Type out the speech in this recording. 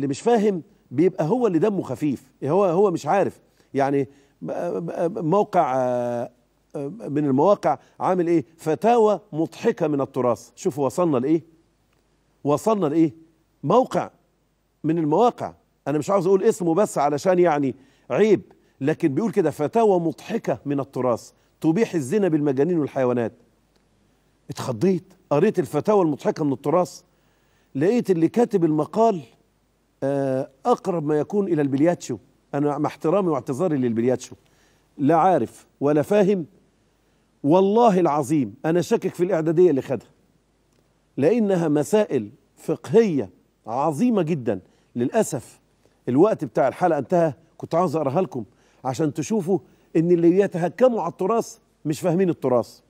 اللي مش فاهم بيبقى هو اللي دمه خفيف هو هو مش عارف يعني موقع آه، آه، من المواقع عامل ايه فتاوى مضحكه من التراث شوفوا وصلنا لايه وصلنا لايه موقع من المواقع انا مش عاوز اقول اسمه بس علشان يعني عيب لكن بيقول كده فتاوى مضحكه من التراث تبيح الزنا بالمجانين والحيوانات اتخضيت قريت الفتاوى المضحكه من التراث لقيت اللي كاتب المقال آه، أقرب ما يكون إلى البلياتشو أنا مع احترامي واعتذاري للبلياتشو لا عارف ولا فاهم والله العظيم أنا شاكك في الإعدادية اللي خدها لأنها مسائل فقهية عظيمة جدا للأسف الوقت بتاع الحلقة انتهى كنت عاوز أقراها لكم عشان تشوفوا إن اللي بيتهكموا على التراث مش فاهمين التراث